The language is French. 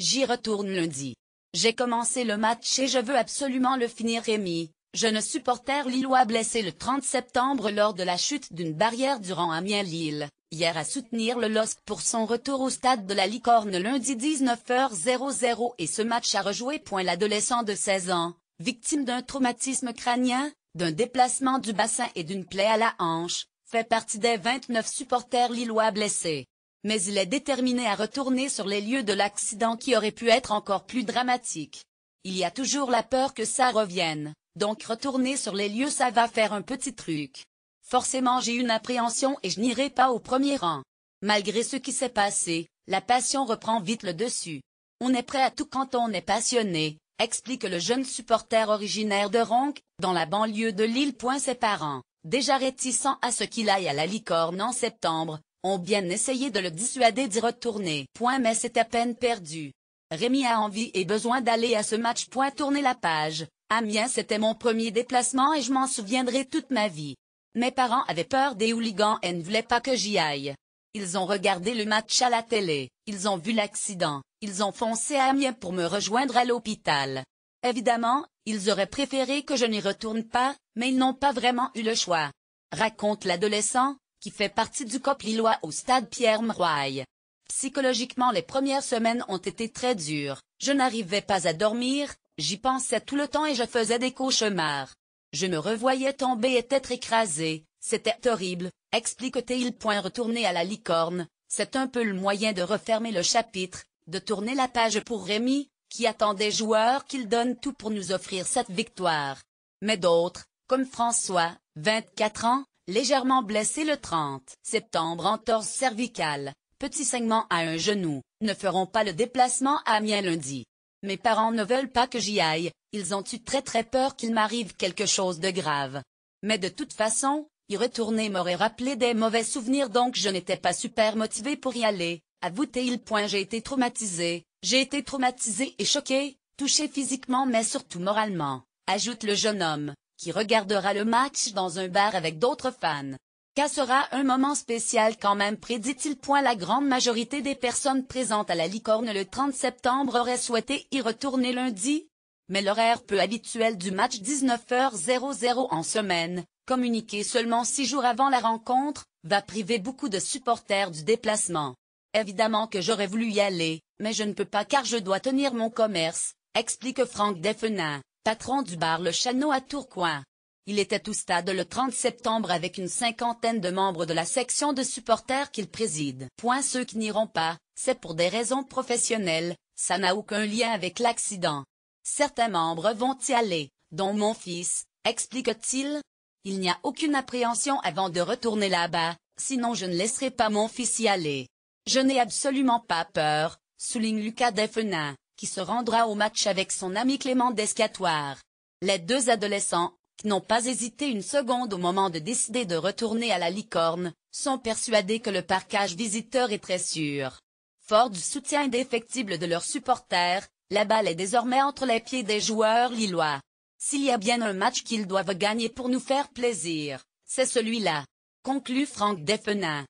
J'y retourne lundi. J'ai commencé le match et je veux absolument le finir Rémi, jeune supporter lillois blessé le 30 septembre lors de la chute d'une barrière durant Amiens-Lille, hier à soutenir le LOSC pour son retour au stade de la Licorne lundi 19h00 et ce match a rejoué. L'adolescent de 16 ans, victime d'un traumatisme crânien, d'un déplacement du bassin et d'une plaie à la hanche, fait partie des 29 supporters lillois blessés mais il est déterminé à retourner sur les lieux de l'accident qui aurait pu être encore plus dramatique. Il y a toujours la peur que ça revienne, donc retourner sur les lieux ça va faire un petit truc. Forcément j'ai une appréhension et je n'irai pas au premier rang. Malgré ce qui s'est passé, la passion reprend vite le dessus. On est prêt à tout quand on est passionné, explique le jeune supporter originaire de Ronk, dans la banlieue de Lille. Ses parents, déjà réticents à ce qu'il aille à la licorne en septembre, ont bien essayé de le dissuader d'y retourner. Point mais c'est à peine perdu. Rémi a envie et besoin d'aller à ce match. Point tourner la page. Amiens c'était mon premier déplacement et je m'en souviendrai toute ma vie. Mes parents avaient peur des hooligans et ne voulaient pas que j'y aille. Ils ont regardé le match à la télé, ils ont vu l'accident, ils ont foncé à Amiens pour me rejoindre à l'hôpital. Évidemment, ils auraient préféré que je n'y retourne pas, mais ils n'ont pas vraiment eu le choix. Raconte l'adolescent, qui fait partie du COP Lillois au stade Pierre-Mroy. Psychologiquement les premières semaines ont été très dures, je n'arrivais pas à dormir, j'y pensais tout le temps et je faisais des cauchemars. Je me revoyais tomber et être écrasé, c'était horrible, explique t Point Retourner à la licorne, c'est un peu le moyen de refermer le chapitre, de tourner la page pour Rémi, qui attend des joueurs qu'il donne tout pour nous offrir cette victoire. Mais d'autres, comme François, 24 ans, légèrement blessé le 30 septembre en torse cervicale, petit saignement à un genou, ne feront pas le déplacement à Amiens lundi. Mes parents ne veulent pas que j'y aille, ils ont eu très très peur qu'il m'arrive quelque chose de grave. Mais de toute façon, y retourner m'aurait rappelé des mauvais souvenirs donc je n'étais pas super motivé pour y aller, avoue-t-il. J'ai été traumatisé, j'ai été traumatisé et choqué, touché physiquement mais surtout moralement, ajoute le jeune homme, qui regardera le match dans un bar avec d'autres fans. sera un moment spécial quand même prédit-il. Point la grande majorité des personnes présentes à la licorne le 30 septembre auraient souhaité y retourner lundi, mais l'horaire peu habituel du match 19h00 en semaine, communiqué seulement six jours avant la rencontre, va priver beaucoup de supporters du déplacement. Évidemment que j'aurais voulu y aller, mais je ne peux pas car je dois tenir mon commerce, explique Franck Defenin, patron du bar Le Chano à Tourcoing. Il était au stade le 30 septembre avec une cinquantaine de membres de la section de supporters qu'il préside. Point ceux qui n'iront pas, c'est pour des raisons professionnelles, ça n'a aucun lien avec l'accident. Certains membres vont y aller, dont mon fils, explique-t-il. Il, n'y a aucune appréhension avant de retourner là-bas, sinon je ne laisserai pas mon fils y aller. Je n'ai absolument pas peur, souligne Lucas Defenin qui se rendra au match avec son ami Clément Descatoire. Les deux adolescents, qui n'ont pas hésité une seconde au moment de décider de retourner à la licorne, sont persuadés que le parcage visiteur est très sûr. Fort du soutien indéfectible de leurs supporters, la balle est désormais entre les pieds des joueurs lillois. S'il y a bien un match qu'ils doivent gagner pour nous faire plaisir, c'est celui-là. Conclut Franck Defenin.